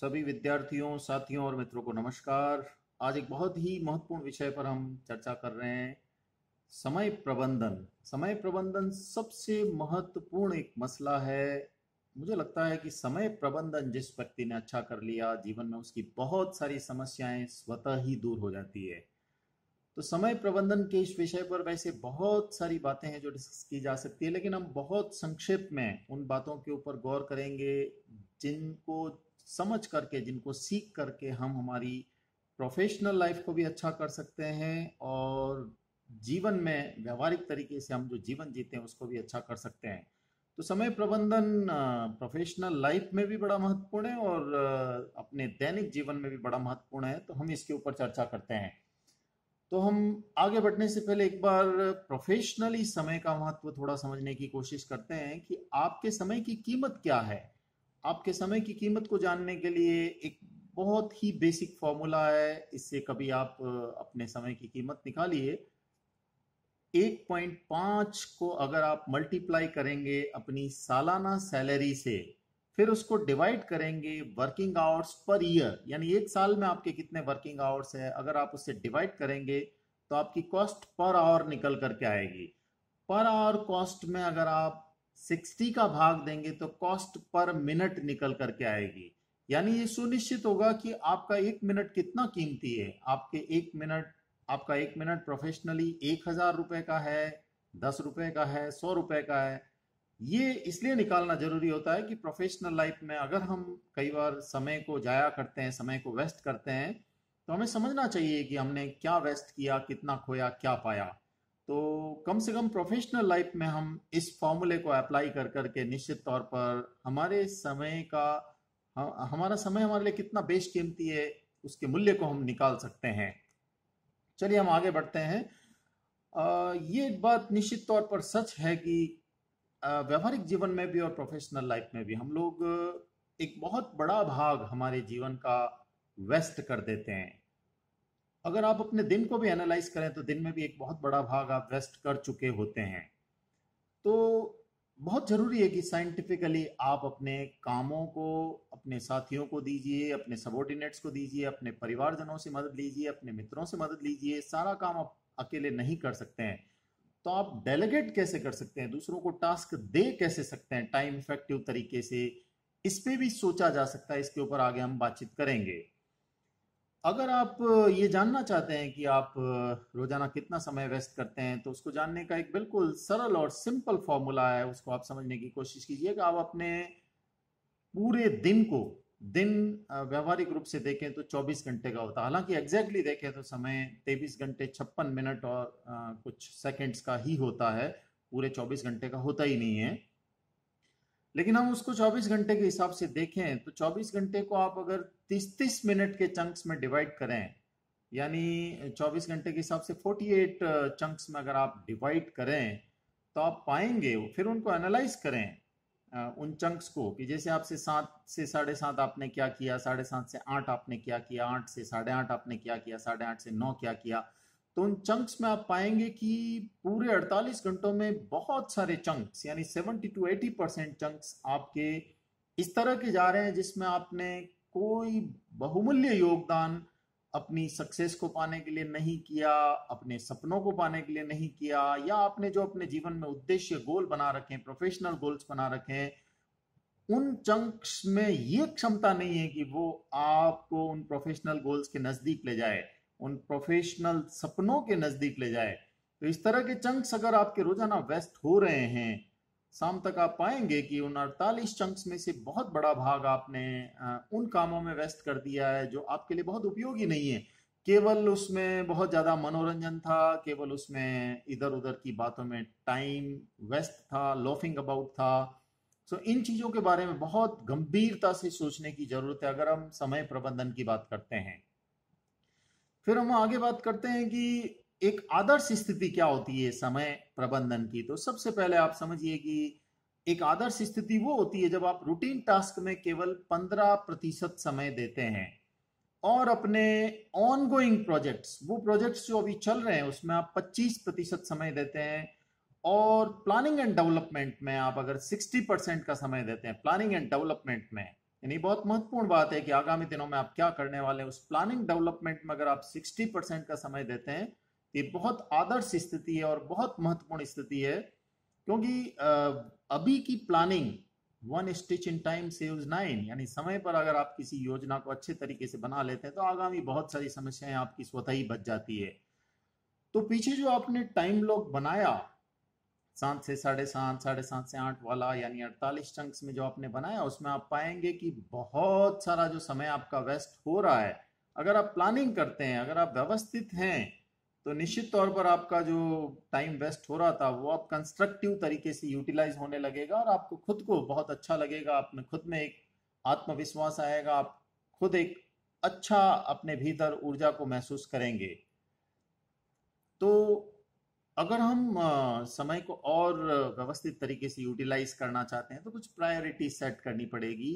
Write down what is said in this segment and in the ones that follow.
सभी विद्यार्थियों साथियों और मित्रों को नमस्कार आज एक बहुत ही महत्वपूर्ण विषय पर हम चर्चा कर रहे हैं समय प्रबंधन समय प्रबंधन सबसे महत्वपूर्ण एक मसला है मुझे लगता है कि समय प्रबंधन जिस व्यक्ति ने अच्छा कर लिया जीवन में उसकी बहुत सारी समस्याएं स्वतः ही दूर हो जाती है तो समय प्रबंधन के इस विषय पर वैसे बहुत सारी बातें हैं जो डिस्कस की जा सकती है लेकिन हम बहुत संक्षिप्त में उन बातों के ऊपर गौर करेंगे जिनको समझ करके जिनको सीख करके हम हमारी प्रोफेशनल लाइफ को भी अच्छा कर सकते हैं और जीवन में व्यवहारिक तरीके से हम जो जीवन जीते हैं उसको भी अच्छा कर सकते हैं तो समय प्रबंधन प्रोफेशनल लाइफ में भी बड़ा महत्वपूर्ण है और अपने दैनिक जीवन में भी बड़ा महत्वपूर्ण है तो हम इसके ऊपर चर्चा करते हैं तो हम आगे बढ़ने से पहले एक बार प्रोफेशनली समय का महत्व थोड़ा समझने की कोशिश करते हैं कि आपके समय की कीमत क्या है आपके समय की कीमत को जानने के लिए एक बहुत ही बेसिक फॉर्मूला है इससे कभी आप अपने समय की कीमत निकालिए 1.5 को अगर आप मल्टीप्लाई करेंगे अपनी सालाना सैलरी से फिर उसको डिवाइड करेंगे वर्किंग आवर्स पर ईयर यानी एक साल में आपके कितने वर्किंग आवर्स है अगर आप उससे डिवाइड करेंगे तो आपकी कॉस्ट पर आवर निकल करके आएगी पर आवर कॉस्ट में अगर आप सिक्सटी का भाग देंगे तो कॉस्ट पर मिनट निकल करके आएगी यानी ये सुनिश्चित होगा कि आपका एक मिनट कितना कीमती है आपके एक मिनट आपका एक मिनट प्रोफेशनली एक हजार रुपए का है दस रुपए का है सौ रुपए का है ये इसलिए निकालना जरूरी होता है कि प्रोफेशनल लाइफ में अगर हम कई बार समय को जाया करते हैं समय को वेस्ट करते हैं तो हमें समझना चाहिए कि हमने क्या वेस्ट किया कितना खोया क्या पाया तो कम से कम प्रोफेशनल लाइफ में हम इस फॉर्मूले को अप्लाई कर करके निश्चित तौर पर हमारे समय का हम, हमारा समय हमारे लिए कितना कीमती है उसके मूल्य को हम निकाल सकते हैं चलिए हम आगे बढ़ते हैं आ, ये बात निश्चित तौर पर सच है कि व्यवहारिक जीवन में भी और प्रोफेशनल लाइफ में भी हम लोग एक बहुत बड़ा भाग हमारे जीवन का वेस्ट कर देते हैं अगर आप अपने दिन को भी एनालाइज करें तो दिन में भी एक बहुत बड़ा भाग आप वेस्ट कर चुके होते हैं तो बहुत ज़रूरी है कि साइंटिफिकली आप अपने कामों को अपने साथियों को दीजिए अपने सबोर्डिनेट्स को दीजिए अपने परिवारजनों से मदद लीजिए अपने मित्रों से मदद लीजिए सारा काम आप अकेले नहीं कर सकते हैं तो आप डेलीगेट कैसे कर सकते हैं दूसरों को टास्क दे कैसे सकते हैं टाइम इफेक्टिव तरीके से इस पर भी सोचा जा सकता है इसके ऊपर आगे हम बातचीत करेंगे अगर आप ये जानना चाहते हैं कि आप रोजाना कितना समय व्यस्त करते हैं तो उसको जानने का एक बिल्कुल सरल और सिंपल फॉर्मूला है उसको आप समझने की कोशिश कीजिएगा आप अपने पूरे दिन को दिन व्यवहारिक रूप से देखें तो 24 घंटे का होता है हालांकि एग्जैक्टली देखें तो समय 23 घंटे छप्पन मिनट और कुछ सेकेंड्स का ही होता है पूरे 24 घंटे का होता ही नहीं है लेकिन हम उसको 24 घंटे के हिसाब से देखें तो 24 घंटे को आप अगर 30-30 मिनट के चंक्स में डिवाइड करें यानी 24 घंटे के हिसाब से 48 चंक्स uh, में अगर आप डिवाइड करें तो आप पाएंगे फिर उनको एनालाइज करें uh, उन चंक्स को कि जैसे आपसे सात से साढ़े सात आपने क्या किया साढ़े सात से आठ आपने क्या किया आठ से साढ़े आठ आपने क्या किया साढ़े आठ से नौ क्या किया तो उन चंक्स में आप पाएंगे कि पूरे 48 घंटों में बहुत सारे चंक्स यानी 70 टू 80 परसेंट चंक्स आपके इस तरह के जा रहे हैं जिसमें आपने कोई बहुमूल्य योगदान अपनी सक्सेस को पाने के लिए नहीं किया अपने सपनों को पाने के लिए नहीं किया या आपने जो अपने जीवन में उद्देश्य गोल बना रखे हैं प्रोफेशनल गोल्स बना रखे हैं उन चंक्स में ये क्षमता नहीं है कि वो आपको उन प्रोफेशनल गोल्स के नजदीक ले जाए उन प्रोफेशनल सपनों के नज़दीक ले जाए तो इस तरह के चंक्स अगर आपके रोजाना व्यस्त हो रहे हैं शाम तक आप पाएंगे कि उन अड़तालीस चंक्स में से बहुत बड़ा भाग आपने उन कामों में व्यस्त कर दिया है जो आपके लिए बहुत उपयोगी नहीं है केवल उसमें बहुत ज़्यादा मनोरंजन था केवल उसमें इधर उधर की बातों में टाइम व्यस्त था लॉफिंग अबाउट था सो so, इन चीज़ों के बारे में बहुत गंभीरता से सोचने की ज़रूरत है अगर हम समय प्रबंधन की बात करते हैं फिर हम आगे बात करते हैं कि एक आदर्श स्थिति क्या होती है समय प्रबंधन की तो सबसे पहले आप समझिए कि एक आदर्श स्थिति वो होती है जब आप रूटीन टास्क में केवल पंद्रह प्रतिशत समय देते हैं और अपने ऑन गोइंग प्रोजेक्ट्स वो प्रोजेक्ट्स जो अभी चल रहे हैं उसमें आप पच्चीस प्रतिशत समय देते हैं और प्लानिंग एंड डेवलपमेंट में आप अगर 60 परसेंट का समय देते हैं प्लानिंग एंड डेवलपमेंट में यानी बहुत महत्वपूर्ण बात है कि आगामी दिनों में आप क्या करने वाले हैं उस प्लानिंग डेवलपमेंट में अगर आप 60 परसेंट का समय देते हैं तो ये बहुत आदर्श स्थिति है और बहुत महत्वपूर्ण स्थिति है क्योंकि अभी की planning one stitch in time saves nine यानी समय पर अगर आप किसी योजना को अच्छे तरीके से बना लेते हैं तो आगामी बहुत सारी समस्याएं आपकी स्वतः ही बच जाती है तो पीछे जो आपने टाइम लॉक बनाया सात से साढ़े सात साढ़े सात से आठ वाला यानी अड़तालीस चंक्स में जो आपने बनाया उसमें आप पाएंगे कि बहुत सारा जो समय आपका वेस्ट हो रहा है अगर आप प्लानिंग करते हैं अगर आप व्यवस्थित हैं तो निश्चित तौर पर आपका जो टाइम वेस्ट हो रहा था वो आप कंस्ट्रक्टिव तरीके से यूटिलाइज होने लगेगा और आपको खुद को बहुत अच्छा लगेगा आप खुद में एक आत्मविश्वास आएगा आप खुद एक अच्छा अपने भीतर ऊर्जा को महसूस करेंगे तो अगर हम समय को और व्यवस्थित तरीके से यूटिलाइज करना चाहते हैं तो कुछ प्रायोरिटी सेट करनी पड़ेगी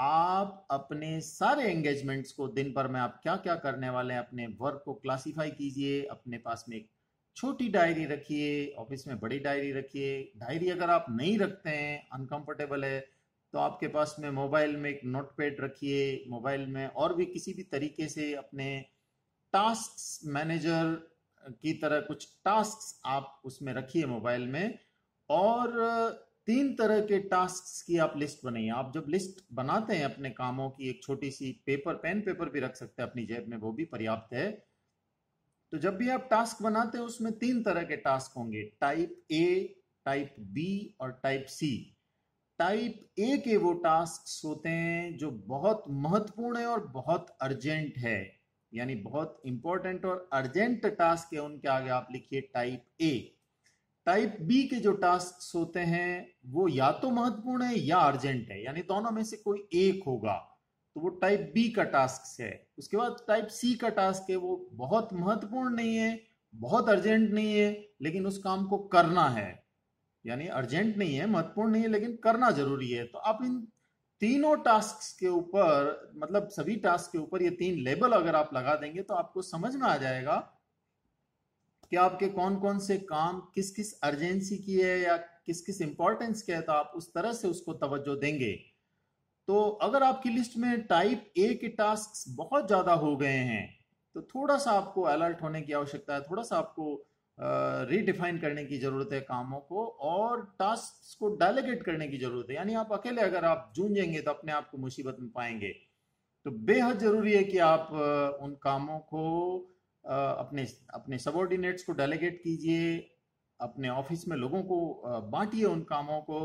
आप अपने सारे एंगेजमेंट्स को दिन भर में आप क्या क्या करने वाले हैं अपने वर्क को क्लासिफाई कीजिए अपने पास में एक छोटी डायरी रखिए ऑफिस में बड़ी डायरी रखिए डायरी अगर आप नहीं रखते हैं अनकंफर्टेबल है तो आपके पास में मोबाइल में एक नोटपैड रखिए मोबाइल में और भी किसी भी तरीके से अपने टास्क मैनेजर की तरह कुछ टास्क आप उसमें रखिए मोबाइल में और तीन तरह के टास्क की आप लिस्ट बनाइए आप जब लिस्ट बनाते हैं अपने कामों की एक छोटी सी पेपर पेन पेपर भी रख सकते हैं अपनी जेब में वो भी पर्याप्त है तो जब भी आप टास्क बनाते हैं उसमें तीन तरह के टास्क होंगे टाइप ए टाइप बी और टाइप सी टाइप ए के वो टास्क होते हैं जो बहुत महत्वपूर्ण है और बहुत अर्जेंट है यानी बहुत इंपॉर्टेंट और अर्जेंट टास्क है उनके आगे आप लिखिए टाइप ए टाइप बी के जो टास्क होते हैं वो या तो महत्वपूर्ण है या अर्जेंट है यानी दोनों में से कोई एक होगा तो वो टाइप बी का टास्क है उसके बाद टाइप सी का टास्क है वो बहुत महत्वपूर्ण नहीं है बहुत अर्जेंट नहीं है लेकिन उस काम को करना है यानी अर्जेंट नहीं है महत्वपूर्ण नहीं है लेकिन करना जरूरी है तो आप इन तीनों टास्क के ऊपर मतलब सभी टास्क के ऊपर ये तीन लेबल अगर आप लगा देंगे तो आपको समझ में आ जाएगा कि आपके कौन कौन से काम किस किस अर्जेंसी की है या किस किस इंपॉर्टेंस के है तो आप उस तरह से उसको तवज्जो देंगे तो अगर आपकी लिस्ट में टाइप ए के टास्क बहुत ज़्यादा हो गए हैं तो थोड़ा सा आपको अलर्ट होने की आवश्यकता है थोड़ा सा आपको रीडिफाइन करने की जरूरत है कामों को और टास्क को डेलीगेट करने की जरूरत है यानी आप अकेले अगर आप जूझेंगे तो अपने आप को मुसीबत में पाएंगे तो बेहद जरूरी है कि आप उन कामों को अपने अपने सबॉर्डिनेट्स को डेलीगेट कीजिए अपने ऑफिस में लोगों को बांटिए उन कामों को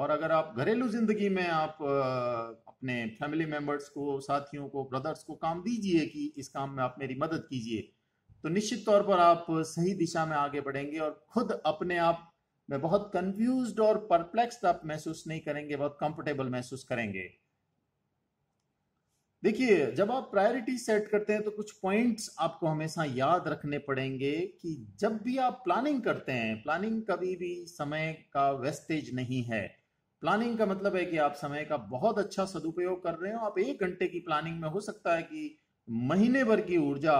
और अगर आप घरेलू जिंदगी में आप अपने फैमिली मेंबर्स को साथियों को ब्रदर्स को काम दीजिए कि इस काम में आप मेरी मदद कीजिए तो निश्चित तौर पर आप सही दिशा में आगे बढ़ेंगे और खुद अपने आप में बहुत कंफ्यूज और परप्लेक्स आप महसूस नहीं करेंगे बहुत कंफर्टेबल महसूस करेंगे देखिए जब आप प्रायोरिटी सेट करते हैं तो कुछ पॉइंट्स आपको हमेशा याद रखने पड़ेंगे कि जब भी आप प्लानिंग करते हैं प्लानिंग कभी भी समय का वेस्टेज नहीं है प्लानिंग का मतलब है कि आप समय का बहुत अच्छा सदुपयोग कर रहे हो आप एक घंटे की प्लानिंग में हो सकता है कि महीने भर की ऊर्जा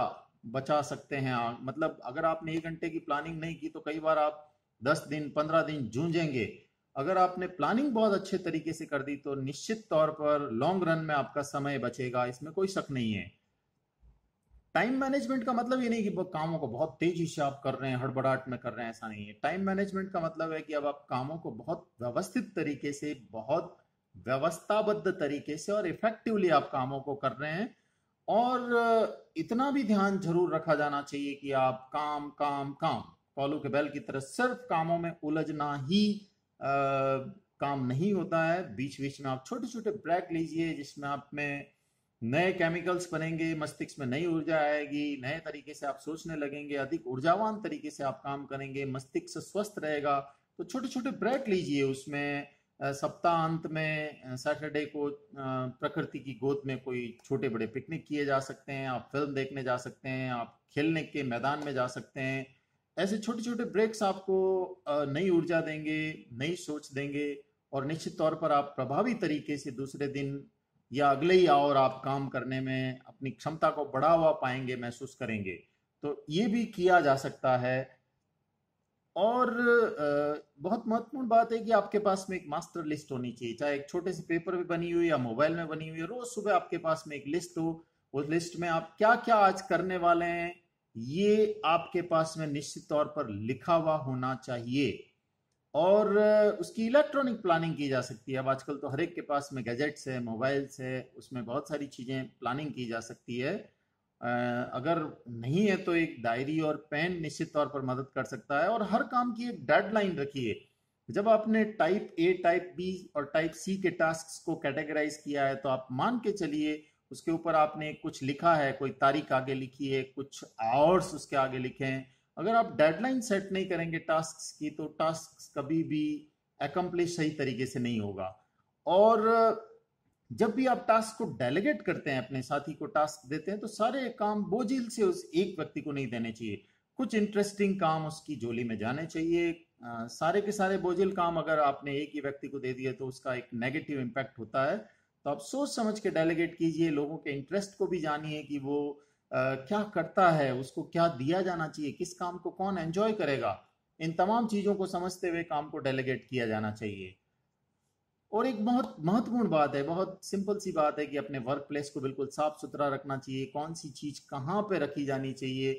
बचा सकते हैं मतलब अगर आपने एक घंटे की प्लानिंग नहीं की तो कई बार आप दस दिन पंद्रह दिन जूझेंगे अगर आपने प्लानिंग बहुत अच्छे तरीके से कर दी तो निश्चित तौर पर लॉन्ग रन में आपका समय बचेगा इसमें कोई शक नहीं है टाइम मैनेजमेंट का मतलब ये नहीं कि कामों को बहुत तेजी से आप कर रहे हैं हड़बड़ाहट में कर रहे हैं ऐसा नहीं है टाइम मैनेजमेंट का मतलब है कि अब आप कामों को बहुत व्यवस्थित तरीके से बहुत व्यवस्थाबद्ध तरीके से और इफेक्टिवली आप कामों को कर रहे हैं और इतना भी ध्यान जरूर रखा जाना चाहिए कि आप काम काम काम कॉलू के बैल की तरह सिर्फ कामों में उलझना ही आ, काम नहीं होता है बीच बीच में आप छोटे छोटे ब्रेक लीजिए जिसमें आप में नए केमिकल्स बनेंगे मस्तिष्क में नई ऊर्जा आएगी नए तरीके से आप सोचने लगेंगे अधिक ऊर्जावान तरीके से आप काम करेंगे मस्तिष्क स्वस्थ रहेगा तो छोटे छोटे ब्रेक लीजिए उसमें सप्ताहांत में सैटरडे को प्रकृति की गोद में कोई छोटे बड़े पिकनिक किए जा सकते हैं आप फिल्म देखने जा सकते हैं आप खेलने के मैदान में जा सकते हैं ऐसे छोटे छोटे ब्रेक्स आपको नई ऊर्जा देंगे नई सोच देंगे और निश्चित तौर पर आप प्रभावी तरीके से दूसरे दिन या अगले ही और आप काम करने में अपनी क्षमता को बढ़ावा पाएंगे महसूस करेंगे तो ये भी किया जा सकता है और बहुत महत्वपूर्ण बात है कि आपके पास में एक मास्टर लिस्ट होनी चाहिए चाहे एक छोटे से पेपर में बनी हुई या मोबाइल में बनी हुई रोज सुबह आपके पास में एक लिस्ट हो उस लिस्ट में आप क्या क्या आज करने वाले हैं ये आपके पास में निश्चित तौर पर लिखा हुआ होना चाहिए और उसकी इलेक्ट्रॉनिक प्लानिंग की जा सकती है अब आजकल तो हर एक के पास में गैजेट्स है मोबाइल्स है उसमें बहुत सारी चीज़ें प्लानिंग की जा सकती है अगर नहीं है तो एक डायरी और पेन निश्चित तौर पर मदद कर सकता है और हर काम की एक डेडलाइन रखिए जब आपने टाइप ए टाइप बी और टाइप सी के टास्क को कैटेगराइज किया है तो आप मान के चलिए उसके ऊपर आपने कुछ लिखा है कोई तारीख आगे लिखी है कुछ आवर्स उसके आगे लिखे हैं अगर आप डेडलाइन सेट नहीं करेंगे टास्क की तो टास्क कभी भी एकम्प्लिश सही तरीके से नहीं होगा और जब भी आप टास्क को डेलीगेट करते हैं अपने साथी को टास्क देते हैं तो सारे काम बोझिल से उस एक व्यक्ति को नहीं देने चाहिए कुछ इंटरेस्टिंग काम उसकी झोली में जाने चाहिए आ, सारे के सारे बोझिल काम अगर आपने एक ही व्यक्ति को दे दिया तो उसका एक नेगेटिव इम्पैक्ट होता है तो आप सोच समझ के डेलीगेट कीजिए लोगों के इंटरेस्ट को भी जानिए कि वो आ, क्या करता है उसको क्या दिया जाना चाहिए किस काम को कौन एंजॉय करेगा इन तमाम चीज़ों को समझते हुए काम को डेलीगेट किया जाना चाहिए और एक बहुत महत्वपूर्ण बात है बहुत सिंपल सी बात है कि अपने वर्क प्लेस को बिल्कुल साफ सुथरा रखना चाहिए कौन सी चीज कहाँ पे रखी जानी चाहिए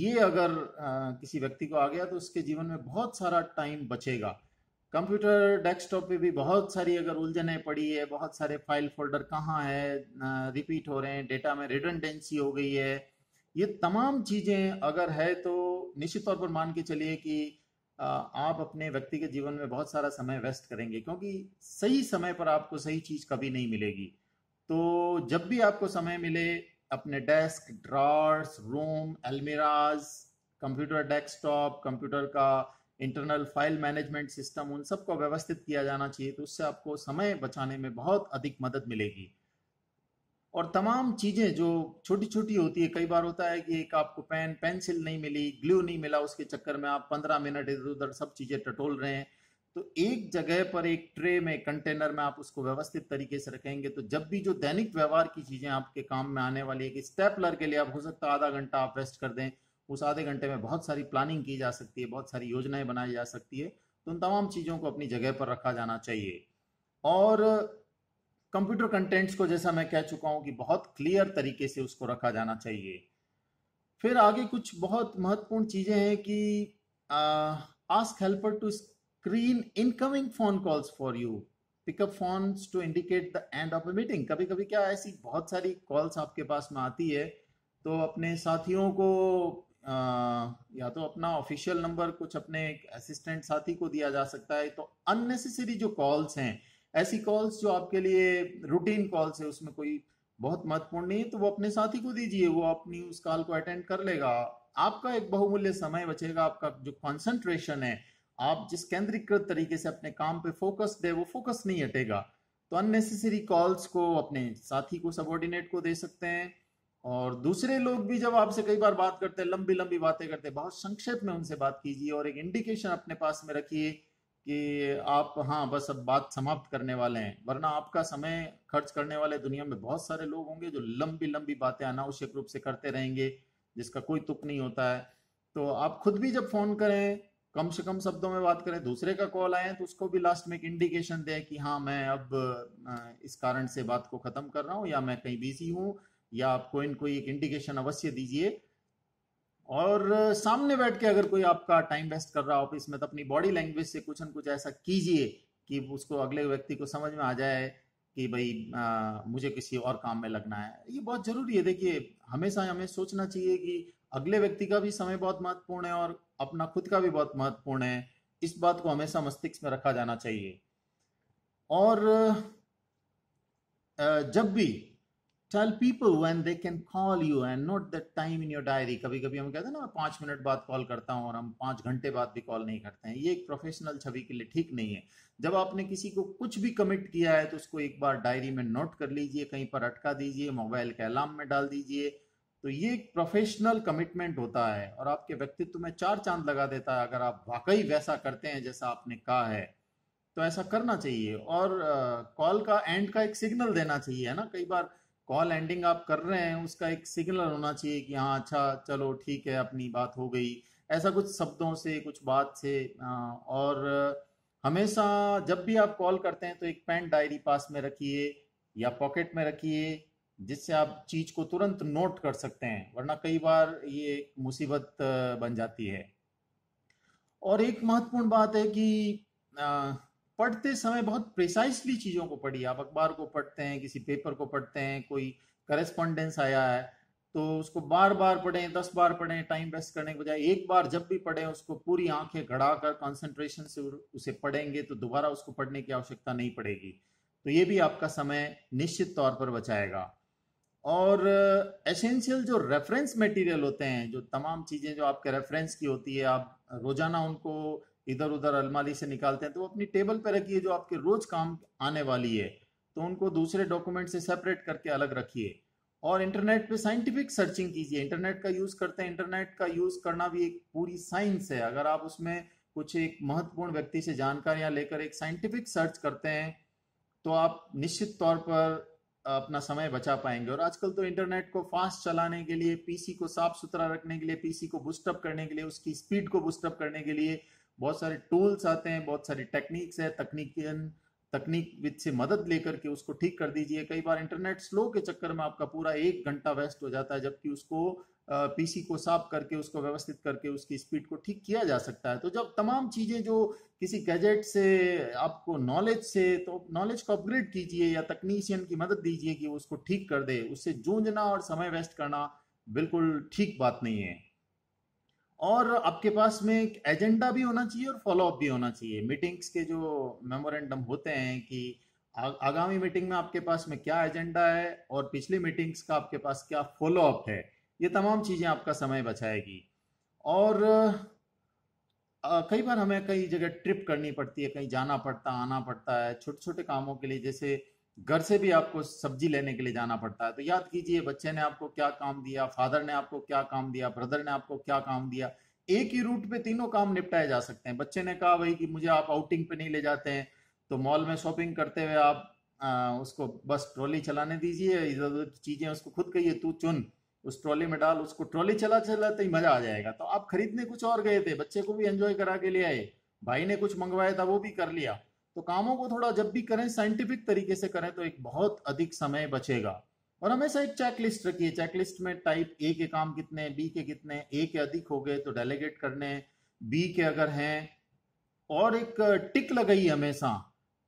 ये अगर आ, किसी व्यक्ति को आ गया तो उसके जीवन में बहुत सारा टाइम बचेगा कंप्यूटर डेस्कटॉप पे भी बहुत सारी अगर उलझने पड़ी है बहुत सारे फाइल फोल्डर कहाँ है रिपीट हो रहे हैं डेटा में रिटेंडेंसी हो गई है ये तमाम चीज़ें अगर है तो निश्चित तौर पर मान के चलिए कि आप अपने व्यक्तिगत जीवन में बहुत सारा समय वेस्ट करेंगे क्योंकि सही समय पर आपको सही चीज कभी नहीं मिलेगी तो जब भी आपको समय मिले अपने डेस्क ड्रॉर्स रूम अलमिराज कंप्यूटर डेस्कटॉप कंप्यूटर का इंटरनल फाइल मैनेजमेंट सिस्टम उन सबको व्यवस्थित किया जाना चाहिए तो उससे आपको समय बचाने में बहुत अधिक मदद मिलेगी और तमाम चीज़ें जो छोटी छोटी होती है कई बार होता है कि एक आपको पेन पेंसिल नहीं मिली ग्लू नहीं मिला उसके चक्कर में आप पंद्रह मिनट इधर उधर सब चीज़ें टटोल रहे हैं तो एक जगह पर एक ट्रे में कंटेनर में आप उसको व्यवस्थित तरीके से रखेंगे तो जब भी जो दैनिक व्यवहार की चीज़ें आपके काम में आने वाली है कि स्टेपलर के लिए आप हो सकता है आधा घंटा आप वेस्ट कर दें उस आधे घंटे में बहुत सारी प्लानिंग की जा सकती है बहुत सारी योजनाएं बनाई जा सकती है तो उन तमाम चीज़ों को अपनी जगह पर रखा जाना चाहिए और कंप्यूटर कंटेंट्स को जैसा मैं कह चुका हूं कि बहुत क्लियर तरीके से उसको रखा जाना चाहिए फिर आगे कुछ बहुत महत्वपूर्ण चीजें हैं कि ask helper to screen incoming phone calls for you pick up phone to indicate the end of a meeting कभी कभी क्या ऐसी बहुत सारी कॉल्स आपके पास में आती है तो अपने साथियों को आ, या तो अपना ऑफिशियल नंबर कुछ अपने असिस्टेंट साथी को दिया जा सकता है तो अननेसेसरी जो कॉल्स हैं ऐसी कॉल्स जो आपके लिए रूटीन कॉल्स है उसमें कोई बहुत महत्वपूर्ण नहीं है तो वो अपने साथी को दीजिए वो अपनी उस कॉल को अटेंड कर लेगा आपका एक बहुमूल्य समय बचेगा आपका जो कॉन्सेंट्रेशन है आप जिस केंद्रीकृत तरीके से अपने काम पे फोकस्ड है वो फोकस नहीं हटेगा तो अननेसेसरी कॉल्स को अपने साथी को सबॉर्डिनेट को दे सकते हैं और दूसरे लोग भी जब आपसे कई बार बात करते हैं लंबी लंबी बातें करते हैं बहुत संक्षेप में उनसे बात कीजिए और एक इंडिकेशन अपने पास में रखिए कि आप हाँ बस अब बात समाप्त करने वाले हैं वरना आपका समय खर्च करने वाले दुनिया में बहुत सारे लोग होंगे जो लंबी लंबी बातें अनावश्यक रूप से करते रहेंगे जिसका कोई तुक नहीं होता है तो आप खुद भी जब फोन करें कम से कम शब्दों में बात करें दूसरे का कॉल आए तो उसको भी लास्ट में एक इंडिकेशन दें कि हाँ मैं अब इस कारण से बात को खत्म कर रहा हूँ या मैं कहीं बिजी हूँ या आप कोई कोई एक इंडिकेशन अवश्य दीजिए और सामने बैठ के अगर कोई आपका टाइम वेस्ट कर रहा हो ऑफिस में तो अपनी बॉडी लैंग्वेज से कुछ न कुछ ऐसा कीजिए कि उसको अगले व्यक्ति को समझ में आ जाए कि भाई आ, मुझे किसी और काम में लगना है ये बहुत जरूरी है देखिए हमेशा हमें सोचना चाहिए कि अगले व्यक्ति का भी समय बहुत महत्वपूर्ण है और अपना खुद का भी बहुत महत्वपूर्ण है इस बात को हमेशा मस्तिष्क में रखा जाना चाहिए और जब भी tell people when they can call you and not that time in your diary कभी कभी हम कहते हैं ना पांच मिनट बाद कॉल करता हूँ और हम पांच घंटे बाद भी कॉल नहीं करते हैं ये एक प्रोफेशनल छवि के लिए ठीक नहीं है जब आपने किसी को कुछ भी कमिट किया है तो उसको एक बार डायरी में नोट कर लीजिए कहीं पर अटका दीजिए मोबाइल के अलार्म में डाल दीजिए तो ये एक प्रोफेशनल कमिटमेंट होता है और आपके व्यक्तित्व में चार चांद लगा देता है अगर आप वाकई वैसा करते हैं जैसा आपने कहा है तो ऐसा करना चाहिए और कॉल का एंड का एक सिग्नल देना चाहिए है ना कई बार कॉल एंडिंग आप कर रहे हैं उसका एक सिग्नल होना चाहिए कि हाँ अच्छा चलो ठीक है अपनी बात हो गई ऐसा कुछ शब्दों से कुछ बात से और हमेशा जब भी आप कॉल करते हैं तो एक पेन डायरी पास में रखिए या पॉकेट में रखिए जिससे आप चीज को तुरंत नोट कर सकते हैं वरना कई बार ये एक मुसीबत बन जाती है और एक महत्वपूर्ण बात है कि पढ़ते समय बहुत प्रिसाइसली चीज़ों को पढ़िए आप अखबार को पढ़ते हैं किसी पेपर को पढ़ते हैं कोई करेस्पॉन्डेंस आया है तो उसको बार बार पढ़ें दस बार पढ़ें टाइम वेस्ट करने के बजाय एक बार जब भी पढ़ें उसको पूरी आंखें घड़ा कर कॉन्सेंट्रेशन से उसे पढ़ेंगे तो दोबारा उसको पढ़ने की आवश्यकता नहीं पड़ेगी तो ये भी आपका समय निश्चित तौर पर बचाएगा और एसेंशियल जो रेफरेंस मटेरियल होते हैं जो तमाम चीज़ें जो आपके रेफरेंस की होती है आप रोज़ाना उनको इधर उधर अलमारी से निकालते हैं तो वो अपनी टेबल पे रखिए जो आपके रोज काम आने वाली है तो उनको दूसरे डॉक्यूमेंट से सेपरेट करके अलग रखिए और इंटरनेट पे साइंटिफिक सर्चिंग कीजिए इंटरनेट का यूज करते हैं इंटरनेट का यूज करना भी एक पूरी साइंस है अगर आप उसमें कुछ एक महत्वपूर्ण व्यक्ति से जानकारियां लेकर एक साइंटिफिक सर्च करते हैं तो आप निश्चित तौर पर अपना समय बचा पाएंगे और आजकल तो इंटरनेट को फास्ट चलाने के लिए पीसी को साफ सुथरा रखने के लिए पीसी को बूस्टअप करने के लिए उसकी स्पीड को बूस्टअप करने के लिए बहुत सारे टूल्स आते हैं बहुत सारी टेक्निक्स है तकनीकियन तकनीक विद से मदद लेकर के उसको ठीक कर दीजिए कई बार इंटरनेट स्लो के चक्कर में आपका पूरा एक घंटा वेस्ट हो जाता है जबकि उसको पीसी को साफ करके उसको व्यवस्थित करके उसकी स्पीड को ठीक किया जा सकता है तो जब तमाम चीज़ें जो किसी गैजेट से आपको नॉलेज से तो नॉलेज को अपग्रेड कीजिए या तकनीशियन की मदद दीजिए कि उसको ठीक कर दे उससे जूझना और समय वेस्ट करना बिल्कुल ठीक बात नहीं है और आपके पास में एक एजेंडा भी होना चाहिए और फॉलोअप भी होना चाहिए मीटिंग्स के जो मेमोरेंडम होते हैं कि आगामी मीटिंग में आपके पास में क्या एजेंडा है और पिछली मीटिंग्स का आपके पास क्या फॉलोअप है ये तमाम चीज़ें आपका समय बचाएगी और कई बार हमें कई जगह ट्रिप करनी पड़ती है कहीं जाना पड़ता आना पड़ता है छोटे छोटे कामों के लिए जैसे घर से भी आपको सब्जी लेने के लिए जाना पड़ता है तो याद कीजिए बच्चे ने आपको क्या काम दिया फादर ने आपको क्या काम दिया ब्रदर ने आपको क्या काम दिया एक ही रूट पे तीनों काम निपटाए जा सकते हैं बच्चे ने कहा भाई कि मुझे आप आउटिंग पे नहीं ले जाते हैं तो मॉल में शॉपिंग करते हुए आप आ, उसको बस ट्रॉली चलाने दीजिए इधर उधर चीजें उसको खुद कहिए तू चुन उस ट्रॉली में डाल उसको ट्रॉली चला चलाते तो ही मजा आ जाएगा तो आप खरीदने कुछ और गए थे बच्चे को भी एंजॉय करा के ले आए भाई ने कुछ मंगवाया था वो भी कर लिया तो कामों को थोड़ा जब भी करें साइंटिफिक तरीके से करें तो एक बहुत अधिक समय बचेगा और हमेशा एक चेक लिस्ट रखिए चेकलिस्ट में टाइप ए के काम कितने बी के कितने ए के अधिक हो गए तो डेलीगेट करने बी के अगर हैं और एक टिक लगाइए हमेशा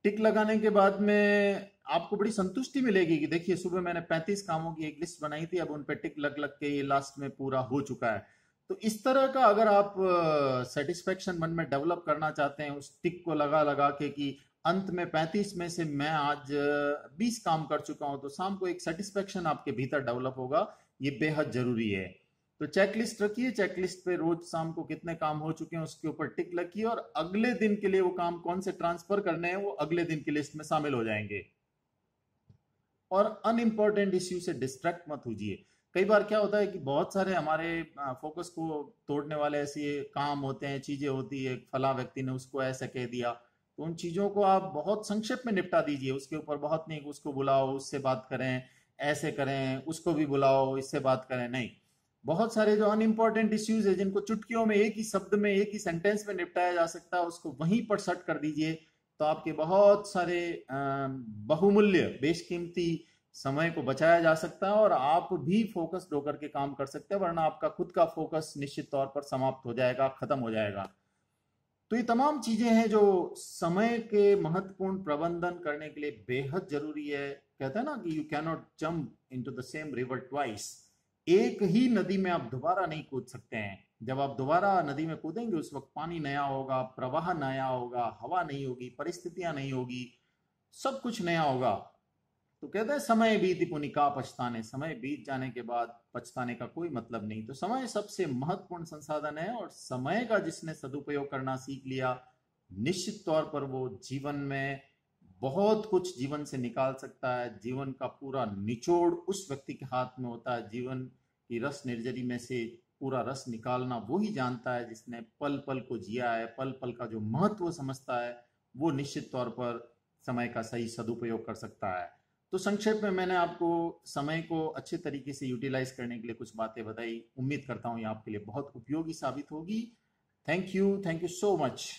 टिक लगाने के बाद में आपको बड़ी संतुष्टि मिलेगी कि देखिए सुबह मैंने 35 कामों की एक लिस्ट बनाई थी अब उन पर टिक लग लग के ये लास्ट में पूरा हो चुका है तो इस तरह का अगर आप सेटिस्फेक्शन मन में डेवलप करना चाहते हैं उस टिक को लगा लगा के कि अंत में पैंतीस में से मैं आज बीस काम कर चुका हूं तो शाम को एक सेटिस्फेक्शन आपके भीतर डेवलप होगा ये बेहद जरूरी है तो चेकलिस्ट रखिए चेकलिस्ट पे रोज शाम को कितने काम हो चुके हैं उसके ऊपर टिक लगी और अगले दिन के लिए वो काम कौन से ट्रांसफर करने हैं वो अगले दिन की लिस्ट में शामिल हो जाएंगे और अनइम्पॉर्टेंट इश्यू से डिस्ट्रैक्ट मत होजिए कई बार क्या होता है कि बहुत सारे हमारे फोकस को तोड़ने वाले ऐसे काम होते हैं चीजें होती है फला व्यक्ति ने उसको ऐसा कह दिया तो उन चीजों को आप बहुत संक्षेप में निपटा दीजिए उसके ऊपर बहुत नहीं उसको बुलाओ उससे बात करें ऐसे करें उसको भी बुलाओ इससे बात करें नहीं बहुत सारे जो अनइम्पॉर्टेंट इश्यूज है जिनको चुटकियों में एक ही शब्द में एक ही सेंटेंस में निपटाया जा सकता है उसको वहीं पर सट कर दीजिए तो आपके बहुत सारे बहुमूल्य बेशकीमती समय को बचाया जा सकता है और आप भी फोकस होकर के काम कर सकते हैं वरना आपका खुद का फोकस निश्चित तौर पर समाप्त हो जाएगा खत्म हो जाएगा तो ये तमाम चीजें हैं जो समय के महत्वपूर्ण प्रबंधन करने के लिए बेहद जरूरी है कहते हैं ना कि you cannot jump into the same river twice एक ही नदी में आप दोबारा नहीं कूद सकते हैं जब आप दोबारा नदी में कूदेंगे उस वक्त पानी नया होगा प्रवाह नया होगा हवा नहीं होगी परिस्थितियां नहीं होगी सब कुछ नया होगा तो कहते हैं समय बीत पुनिका पछताने समय बीत जाने के बाद पछताने का कोई मतलब नहीं तो समय सबसे महत्वपूर्ण संसाधन है और समय का जिसने सदुपयोग करना सीख लिया निश्चित तौर पर वो जीवन में बहुत कुछ जीवन से निकाल सकता है जीवन का पूरा निचोड़ उस व्यक्ति के हाथ में होता है जीवन की रस निर्जरी में से पूरा रस निकालना वो ही जानता है जिसने पल पल को जिया है पल पल का जो महत्व समझता है वो निश्चित तौर पर समय का सही सदुपयोग कर सकता है तो संक्षेप में मैंने आपको समय को अच्छे तरीके से यूटिलाइज करने के लिए कुछ बातें बताई उम्मीद करता हूँ ये आपके लिए बहुत उपयोगी साबित होगी thank you thank you so much